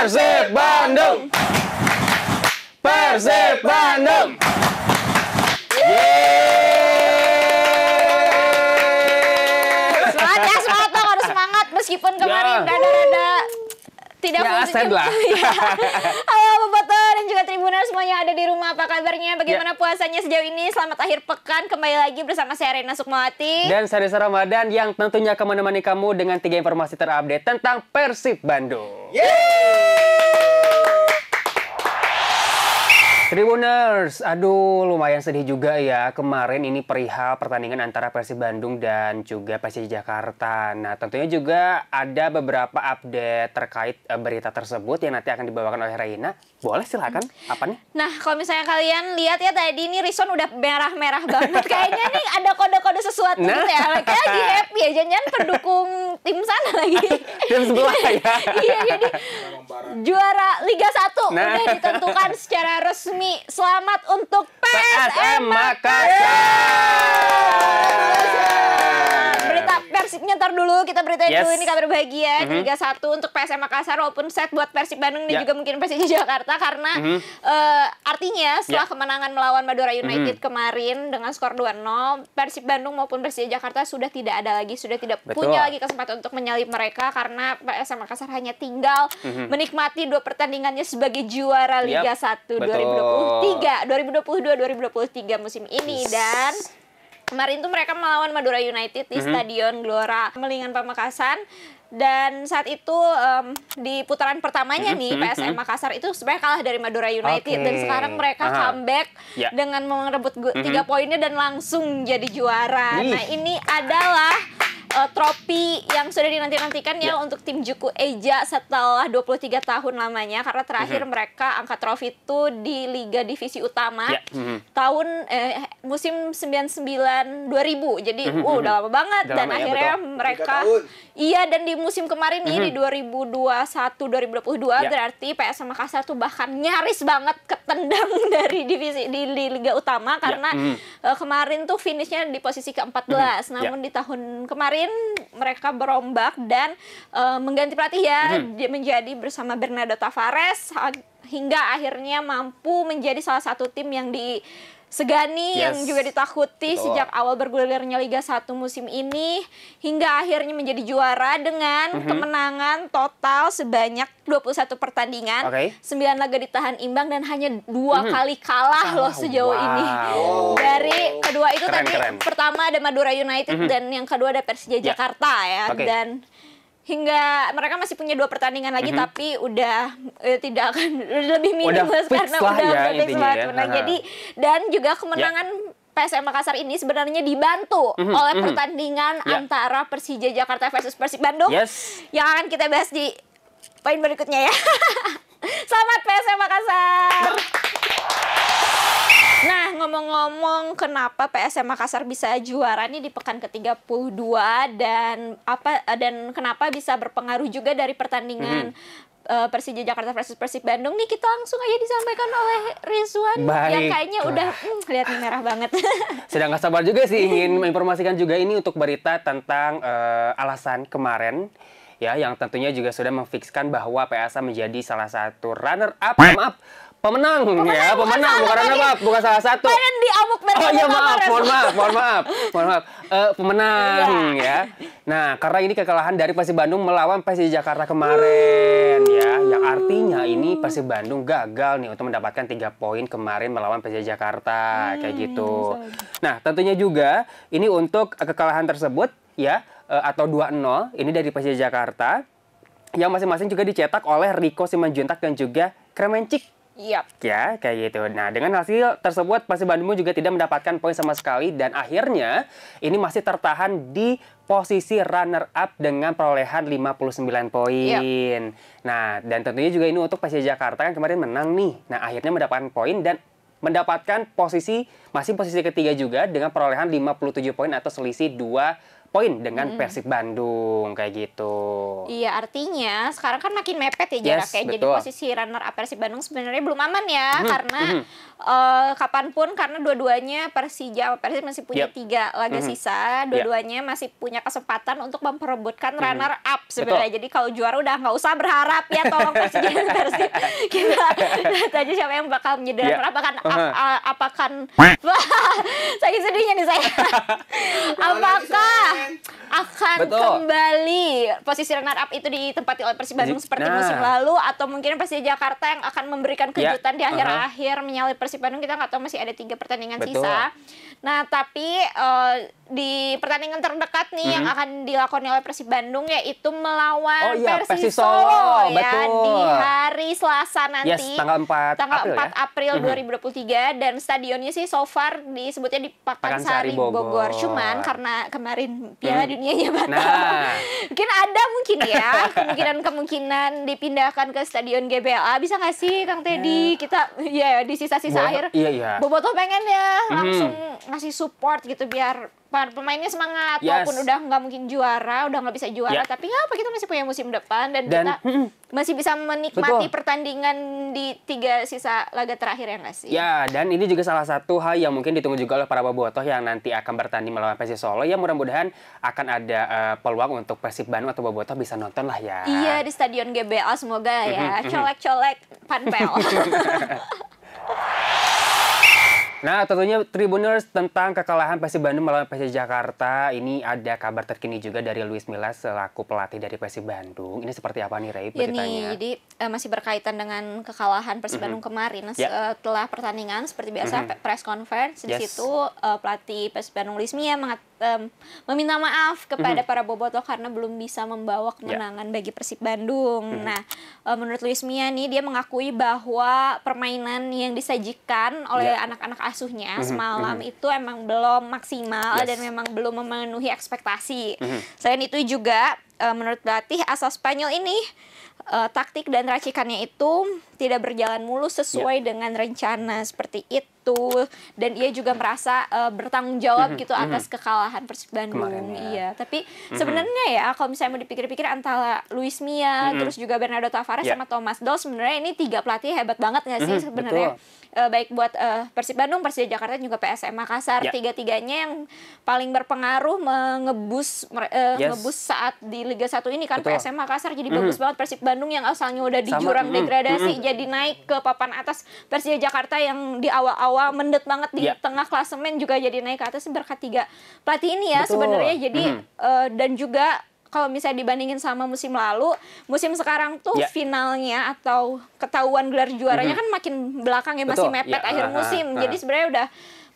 Persib Bandung. Persib Bandung. Yeay. Semangat ya, semangat dong, harus semangat meskipun kemarin rada-rada ya. tidak ya, positif. lah. Iya semuanya ada di rumah apa kabarnya? Bagaimana yeah. puasanya sejauh ini? Selamat akhir pekan kembali lagi bersama saya Rena Sukmawati dan saya Desa Ramadan yang tentunya akan menemani kamu dengan tiga informasi terupdate tentang Persib Bandung. Yeay! Tribuners, aduh lumayan sedih juga ya. Kemarin ini perihal pertandingan antara Persib Bandung dan juga Persib Jakarta. Nah tentunya juga ada beberapa update terkait eh, berita tersebut yang nanti akan dibawakan oleh Reina. Boleh silakan, apa nih? Nah kalau misalnya kalian lihat ya tadi ini Rison udah merah-merah banget. Kayaknya nih ada kode-kode sesuatu nah. gitu ya. Kayaknya lagi happy ya, jangan pendukung tim sana lagi. tim sebelah ya. iya jadi juara Liga 1 nah. udah ditentukan secara resmi kami selamat untuk PSM Makassar guys, nyetor dulu kita beritain yes. dulu ini kabar bahagia mm -hmm. Liga 1 untuk PSM Makassar walaupun set buat Persib Bandung yeah. juga mungkin Persija Jakarta karena mm -hmm. uh, artinya setelah yeah. kemenangan melawan Madura United mm -hmm. kemarin dengan skor 2-0, Persib Bandung maupun Persija Jakarta sudah tidak ada lagi, sudah tidak Betul. punya lagi kesempatan untuk menyalip mereka karena PSM Makassar hanya tinggal mm -hmm. menikmati dua pertandingannya sebagai juara Liga yep. 1 Betul. 2023, 2022, 2023 musim ini yes. dan Kemarin tuh mereka melawan Madura United di mm -hmm. Stadion Gelora Melingan Pamekasan dan saat itu um, di putaran pertamanya mhm, nih PSM mhm, mhm. Makassar itu sebenarnya kalah dari Madura United okay. dan sekarang mereka Aha. comeback ya. dengan merebut tiga poinnya dan langsung jadi juara. Ih. Nah ini adalah uh, tropi yang sudah dinanti-nantikan ya yeah. untuk tim Juku Eja setelah 23 tahun lamanya karena terakhir mm -hmm. mereka angkat trofi itu di Liga Divisi Utama yeah. mm -hmm. tahun eh, musim 99 2000. Jadi mm -hmm. wow, udah mm-hmm. lama banget udah dan lama, ya, akhirnya mereka iya dan di musim kemarin nih mm -hmm. di 2021 2022 yeah. berarti PS Makassar tuh bahkan nyaris banget ketendang dari divisi di, di Liga Utama ya, karena yeah. mm -hmm. uh, eh, kemarin tuh finishnya di posisi ke-14 mm -hmm. namun yeah. di tahun kemarin kemarin mereka berombak dan uh, mengganti pelatih ya hmm. menjadi bersama Bernardo Tavares hingga akhirnya mampu menjadi salah satu tim yang disegani yes. yang juga ditakuti Betul. sejak awal bergulirnya Liga 1 musim ini hingga akhirnya menjadi juara dengan mm -hmm. kemenangan total sebanyak 21 pertandingan, okay. 9 laga ditahan imbang dan hanya dua mm -hmm. kali kalah loh ah, sejauh wow. ini. Dari kedua itu keren, tadi keren. pertama ada Madura United mm -hmm. dan yang kedua ada Persija yeah. Jakarta ya okay. dan hingga mereka masih punya dua pertandingan lagi mm -hmm. tapi udah eh, tidak akan lebih minimalis karena lah ya, udah ya, fix banget ya. Jadi dan juga kemenangan yeah. PSM Makassar ini sebenarnya dibantu mm -hmm, oleh mm -hmm. pertandingan ya. antara Persija Jakarta versus Persib Bandung yes. yang akan kita bahas di poin berikutnya ya. Selamat PSM Makassar. Nah, ngomong-ngomong kenapa PSM Makassar bisa juara nih di pekan ke-32 dan apa dan kenapa bisa berpengaruh juga dari pertandingan hmm. Persija Jakarta versus Persib Bandung nih kita langsung aja disampaikan oleh Rizwan Baik. yang kayaknya udah hmm, lihat merah banget. Sedang nggak sabar juga sih ingin menginformasikan juga ini untuk berita tentang uh, alasan kemarin ya yang tentunya juga sudah memfikskan bahwa PSA menjadi salah satu runner up maaf pemenang, pemenang ya, pemenang bukan, bukan apa, bukan salah satu. Pengen diamuk Oh iya maaf, mohon maaf, mohon maaf, mohon maaf. Uh, pemenang ya. ya. Nah, karena ini kekalahan dari Persib Bandung melawan Persib Jakarta kemarin uh. ya, yang artinya ini hmm. Persib Bandung gagal nih untuk mendapatkan tiga poin kemarin melawan Persib Jakarta hmm, kayak gitu. Iya, Sorry. Nah, tentunya juga ini untuk kekalahan tersebut ya uh, atau 2-0 ini dari Persib Jakarta yang masing-masing juga dicetak oleh Rico Simanjuntak dan juga Kremencik Yep. Ya, kayak gitu. Nah, dengan hasil tersebut Persib Bandung juga tidak mendapatkan poin sama sekali dan akhirnya ini masih tertahan di posisi runner up dengan perolehan 59 poin. Yep. Nah, dan tentunya juga ini untuk Persija Jakarta kan kemarin menang nih. Nah, akhirnya mendapatkan poin dan mendapatkan posisi masih posisi ketiga juga dengan perolehan 57 poin atau selisih 2 poin dengan mm -hmm. Persib Bandung kayak gitu. Iya, artinya sekarang kan makin mepet ya yes, jaraknya. Yes, Jadi posisi runner up Persib Bandung sebenarnya belum aman ya mm -hmm. karena mm -hmm. uh, kapanpun karena dua-duanya Persija Persib masih punya yep. tiga laga mm -hmm. sisa, dua-duanya yep. masih punya kesempatan untuk memperebutkan mm -hmm. runner up sebenarnya. Jadi kalau juara udah nggak usah berharap ya tolong Persija dan Persib. Kita lihat aja siapa yang bakal menjadi yeah. runner up akan uh -huh. apakan saya sedihnya nih saya. apakah akan Betul. kembali posisi runner up itu ditempati oleh Persib Bandung seperti nah. musim lalu atau mungkin Persija Jakarta yang akan memberikan ya. kejutan ya. di akhir-akhir uh -huh. menyalip Persib Bandung kita nggak tahu masih ada tiga pertandingan Betul. sisa Nah, tapi uh, di pertandingan terdekat nih hmm. yang mm-hmm. akan dilakoni oleh Persib Bandung yaitu melawan oh, iya, Persis, Solo, Solo ya betul. di hari Selasa nanti yes, tanggal 4 tanggal April, 4 ya? April hmm. tiga dan stadionnya sih so far disebutnya di Pakansari Bogor. Bogor. Cuman karena kemarin Piala hmm. Dunianya batal. Nah. mungkin ada mungkin ya kemungkinan-kemungkinan dipindahkan ke stadion GBLA bisa nggak sih Kang Teddy? yeah. Hmm. Kita ya di sisa-sisa akhir. Iya, iya. Boboto pengen ya mm-hmm. langsung hmm ngasih support gitu biar para pemainnya semangat yes. walaupun udah nggak mungkin juara udah nggak bisa juara yeah. tapi ya apa kita masih punya musim depan dan, dan kita hmm. masih bisa menikmati betul. pertandingan di tiga sisa laga terakhir yang masih sih ya dan ini juga salah satu hal yang mungkin ditunggu juga oleh para bobotoh yang nanti akan bertanding melawan Persis Solo ya mudah-mudahan akan ada uh, peluang untuk Persib Bandung atau bobotoh bisa nonton lah ya iya di stadion GBA semoga ya mm-hmm, mm-hmm. colek-colek panpel Nah, tentunya Tribuners tentang kekalahan Persib Bandung melawan Persib Jakarta ini ada kabar terkini juga dari Luis Milla selaku pelatih dari Persib Bandung. Ini seperti apa nih, Ray? Ya, beritanya? nih, jadi uh, masih berkaitan dengan kekalahan Persib mm -hmm. Bandung kemarin yeah. Ya. setelah pertandingan seperti biasa mm -hmm. press conference yes. di situ uh, pelatih Persib Bandung Luis Milla mengat um, meminta maaf kepada mhm. para bobotoh karena belum bisa membawa ya. kemenangan yeah. bagi Persib Bandung. Mhm. Nah, um, menurut Luis Mia nih dia mengakui bahwa permainan yang disajikan oleh ya. anak-anak yeah. asuhnya mm -hmm. semalam mhm. itu emang belum maksimal yes. dan memang belum memenuhi ekspektasi. Mm -hmm. Selain itu juga uh, menurut pelatih asal Spanyol ini uh, taktik dan racikannya itu tidak berjalan mulus sesuai yeah. dengan rencana seperti itu dan ia juga merasa uh, bertanggung jawab mm -hmm. gitu atas mm -hmm. kekalahan Persib Bandung Kemarin, ya. iya tapi mm -hmm. sebenarnya ya kalau misalnya mau dipikir-pikir antara Luis Mia mm -hmm. terus juga Bernardo Tavares yeah. sama Thomas Doll sebenarnya ini tiga pelatih hebat banget nggak sih mm -hmm. sebenarnya uh, baik buat uh, Persib Bandung Persija Jakarta juga PSM Makassar yeah. tiga-tiganya yang paling berpengaruh mengebus uh, yes. ngebus saat di Liga 1 ini kan Betul. PSM Makassar jadi mm. bagus banget Persib Bandung yang asalnya udah di jurang mm, degradasi mm, jadi naik ke papan atas Persija Jakarta yang di awal-awal mendet banget di yeah. tengah klasemen juga jadi naik ke atas berkat tiga pelatih ini ya sebenarnya jadi mm. uh, dan juga kalau misalnya dibandingin sama musim lalu, musim sekarang tuh yeah. finalnya atau ketahuan gelar juaranya mm -hmm. kan makin belakang ya Betul. masih mepet yeah. akhir musim. Uh, -huh. Jadi sebenarnya udah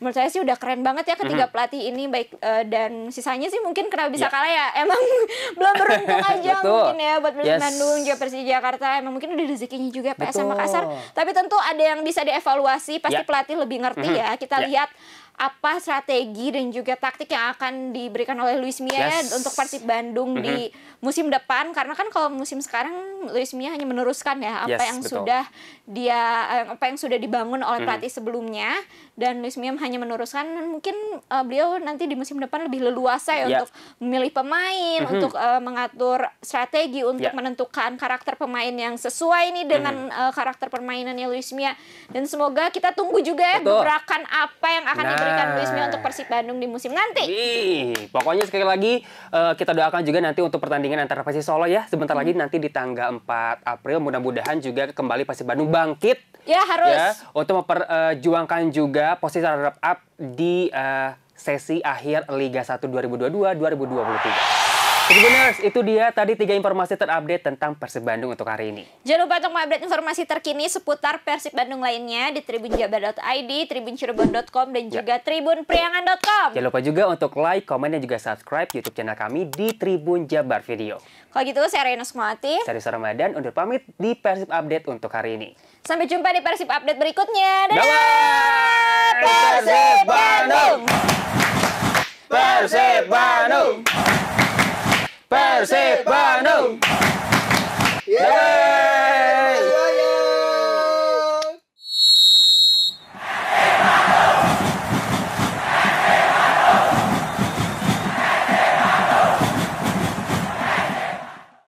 menurut saya sih udah keren banget ya ketiga pelatih ini baik uh, dan sisanya sih mungkin kenapa bisa yeah. kalah ya emang belum beruntung aja mungkin ya buat Persib yes. Bandung, juga Persija Jakarta emang mungkin udah rezekinya juga PSM Makassar. Tapi tentu ada yang bisa dievaluasi pasti yeah. pelatih lebih ngerti mm -hmm. ya. Kita yeah. lihat apa strategi dan juga taktik yang akan diberikan oleh Luis Mia ya yes. untuk Persib Bandung mm -hmm. di mm-hmm. musim depan karena kan kalau musim sekarang Luis Mia hanya meneruskan ya apa yes, yang betul. sudah dia eh, apa yang sudah dibangun oleh mm-hmm. pelatih mm -hmm. sebelumnya dan Luis Mia hanya meneruskan mungkin uh, beliau nanti di musim depan lebih leluasa ya yeah. untuk memilih pemain mm -hmm. untuk uh, mengatur strategi untuk yeah. menentukan karakter pemain yang sesuai nih dengan mm -hmm. uh, karakter permainannya Luis Mia dan semoga kita tunggu juga ya gerakan apa yang akan nah. Bu Ismi iya. untuk Persib Bandung di musim nanti. Wih, pokoknya sekali lagi uh, kita doakan juga nanti untuk pertandingan antara Persib Solo ya sebentar hmm. lagi nanti di tanggal 4 April mudah-mudahan juga kembali Persib Bandung bangkit. Ya harus. Ya, untuk memperjuangkan juga posisi runner up di uh, sesi akhir Liga 1 2022 2023. Tribuners, itu dia tadi tiga informasi terupdate tentang Persib Bandung untuk hari ini. Jangan lupa untuk mengupdate informasi terkini seputar Persib Bandung lainnya di tribunjabar.id, tribuncirebon.com, dan ya. juga tribunpriangan.com. Jangan lupa juga untuk like, komen, dan juga subscribe YouTube channel kami di Tribun Jabar Video. Kalau gitu, saya Reina Sumati. Saya Risa Ramadan, undur pamit di Persib Update untuk hari ini. Sampai jumpa di Persib Update berikutnya. Dadah! Dadah! Persib Bandung! Persib Bandung! Persib Bandung. Yeah.